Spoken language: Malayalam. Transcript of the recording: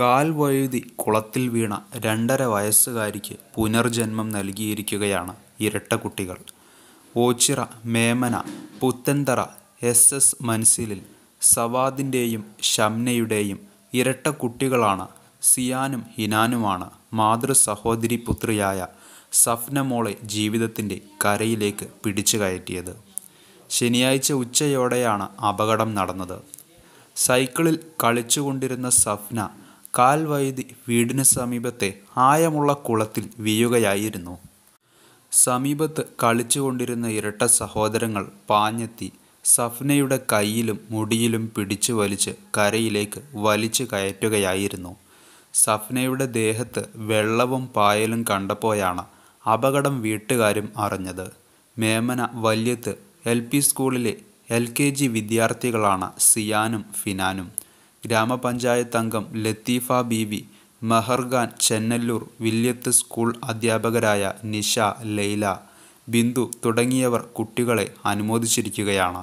കാൽ വഴുതി കുളത്തിൽ വീണ രണ്ടര വയസ്സുകാരിക്ക് പുനർജന്മം നൽകിയിരിക്കുകയാണ് ഇരട്ടക്കുട്ടികൾ ഓച്ചിറ മേമന പുത്തൻതറ എസ് എസ് മൻസിലിൽ സവാദിൻ്റെയും ഷംനയുടെയും ഇരട്ടക്കുട്ടികളാണ് സിയാനും ഹിനാനുമാണ് മാതൃ സഹോദരി പുത്രിയായ സഫ്ന മോളെ ജീവിതത്തിൻ്റെ കരയിലേക്ക് പിടിച്ചു കയറ്റിയത് ശനിയാഴ്ച ഉച്ചയോടെയാണ് അപകടം നടന്നത് സൈക്കിളിൽ കളിച്ചുകൊണ്ടിരുന്ന സഫ്ന കാൽ വൈദ്യി വീടിന് സമീപത്തെ ആയമുള്ള കുളത്തിൽ വീഴുകയായിരുന്നു സമീപത്ത് കളിച്ചുകൊണ്ടിരുന്ന ഇരട്ട സഹോദരങ്ങൾ പാഞ്ഞെത്തി സഫ്നയുടെ കൈയിലും മുടിയിലും പിടിച്ചു വലിച്ച് കരയിലേക്ക് വലിച്ചു കയറ്റുകയായിരുന്നു സഫ്നയുടെ ദേഹത്ത് വെള്ളവും പായലും കണ്ടപ്പോയാണ് അപകടം വീട്ടുകാരും അറിഞ്ഞത് മേമന വല്യത്ത് എൽ പി സ്കൂളിലെ എൽ കെ ജി വിദ്യാർത്ഥികളാണ് സിയാനും ഫിനാനും ഗ്രാമപഞ്ചായത്ത് അംഗം ലത്തീഫ ബീവി, മെഹർഗാൻ ചെന്നല്ലൂർ വില്യത്ത് സ്കൂൾ അധ്യാപകരായ നിഷ, ലൈല, ബിന്ദു തുടങ്ങിയവർ കുട്ടികളെ അനുമോദിച്ചിരിക്കുകയാണ്.